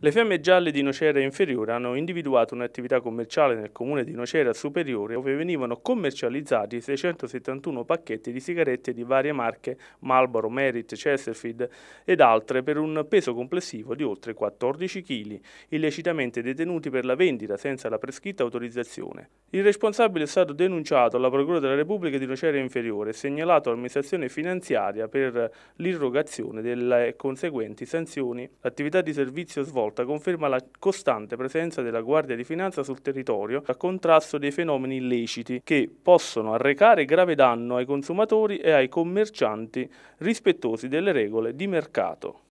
Le fiamme gialle di Nocera Inferiore hanno individuato un'attività commerciale nel comune di Nocera Superiore dove venivano commercializzati 671 pacchetti di sigarette di varie marche Marlboro, Merit, Chesterfield ed altre per un peso complessivo di oltre 14 kg, illecitamente detenuti per la vendita senza la prescritta autorizzazione. Il responsabile è stato denunciato alla Procura della Repubblica di Nocera Inferiore e segnalato all'amministrazione finanziaria per l'irrogazione delle conseguenti sanzioni. L'attività di servizio svolta conferma la costante presenza della Guardia di Finanza sul territorio a contrasto dei fenomeni illeciti che possono arrecare grave danno ai consumatori e ai commercianti rispettosi delle regole di mercato.